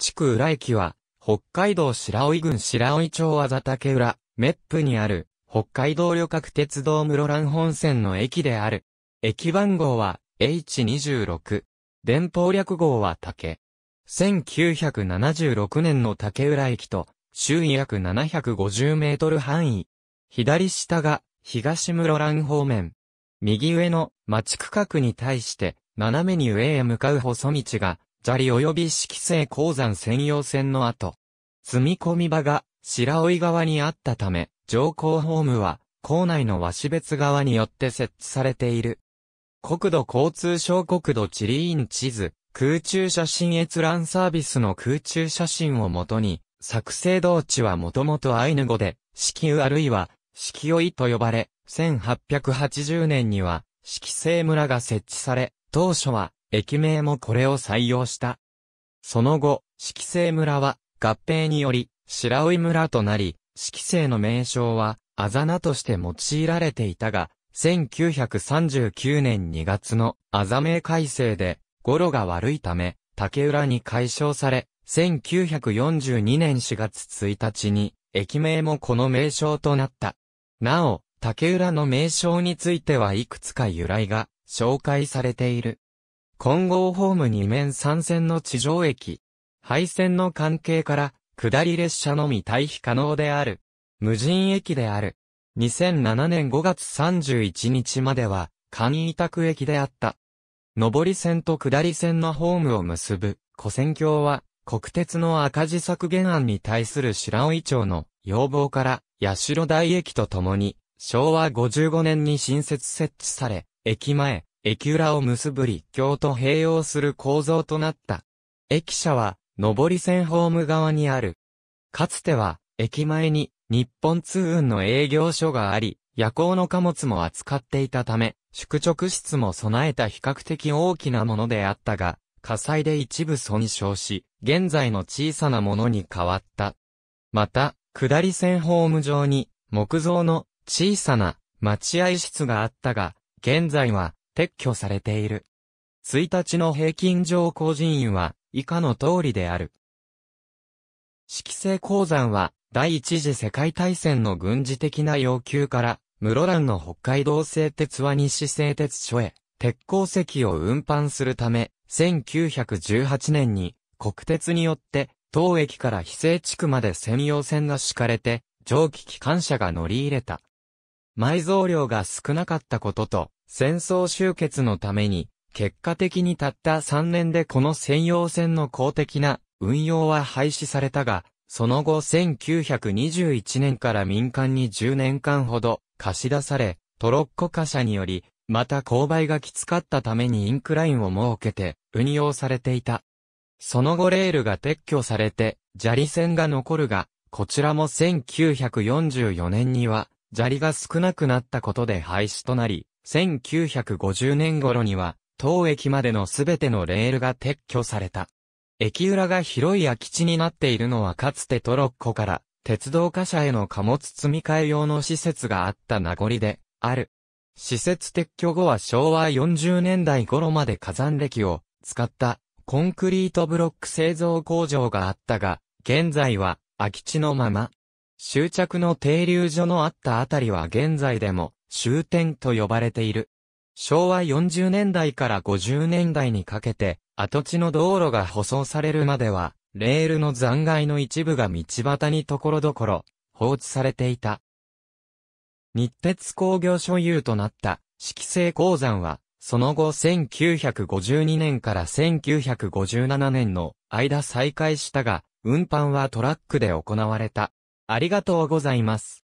地区浦駅は、北海道白老郡白老町あざ竹浦、メップにある、北海道旅客鉄道室蘭本線の駅である。駅番号は H26。電報略号は竹。1976年の竹浦駅と、周囲約750メートル範囲。左下が、東室蘭方面。右上の町区画に対して、斜めに上へ向かう細道が、砂利及び色性鉱山専用線の後、積み込み場が白老側にあったため、上皇ホームは、校内の鷲別側によって設置されている。国土交通省国土地理院地図、空中写真閲覧サービスの空中写真をもとに、作成道地はもともとアイヌ語で、色雨あるいは、四季いと呼ばれ、1880年には、季星村が設置され、当初は、駅名もこれを採用した。その後、四季星村は合併により白老村となり、四季星の名称はあざなとして用いられていたが、1939年2月のあざ名改正で語呂が悪いため、竹浦に解消され、1942年4月1日に駅名もこの名称となった。なお、竹浦の名称についてはいくつか由来が紹介されている。金剛ホーム2面3線の地上駅。廃線の関係から、下り列車のみ退避可能である。無人駅である。2007年5月31日までは、簡易委託駅であった。上り線と下り線のホームを結ぶ、古線橋は、国鉄の赤字削減案に対する白尾町の要望から、八代台駅とともに、昭和55年に新設設置され、駅前、駅裏を結ぶ立橋と併用する構造となった。駅舎は、上り線ホーム側にある。かつては、駅前に、日本通運の営業所があり、夜行の貨物も扱っていたため、宿直室も備えた比較的大きなものであったが、火災で一部損傷し、現在の小さなものに変わった。また、下り線ホーム上に、木造の小さな待合室があったが、現在は撤去されている。1日の平均上降人員は以下の通りである。式聖鉱山は第一次世界大戦の軍事的な要求から室蘭の北海道製鉄は西製鉄所へ鉄鉱石を運搬するため1918年に国鉄によって当駅から非正地区まで専用線が敷かれて蒸気機関車が乗り入れた。埋蔵量が少なかったことと、戦争終結のために、結果的にたった3年でこの専用船の公的な運用は廃止されたが、その後1921年から民間に10年間ほど貸し出され、トロッコ貨車により、また勾配がきつかったためにインクラインを設けて運用されていた。その後レールが撤去されて、砂利線が残るが、こちらも1944年には、砂利が少なくなったことで廃止となり、1950年頃には、当駅までのすべてのレールが撤去された。駅裏が広い空き地になっているのはかつてトロッコから鉄道貨車への貨物積み替え用の施設があった名残である。施設撤去後は昭和40年代頃まで火山歴を使ったコンクリートブロック製造工場があったが、現在は空き地のまま。終着の停留所のあったあたりは現在でも終点と呼ばれている。昭和40年代から50年代にかけて、跡地の道路が舗装されるまでは、レールの残骸の一部が道端にところどころ、放置されていた。日鉄工業所有となった、季生鉱山は、その後1952年から1957年の間再開したが、運搬はトラックで行われた。ありがとうございます。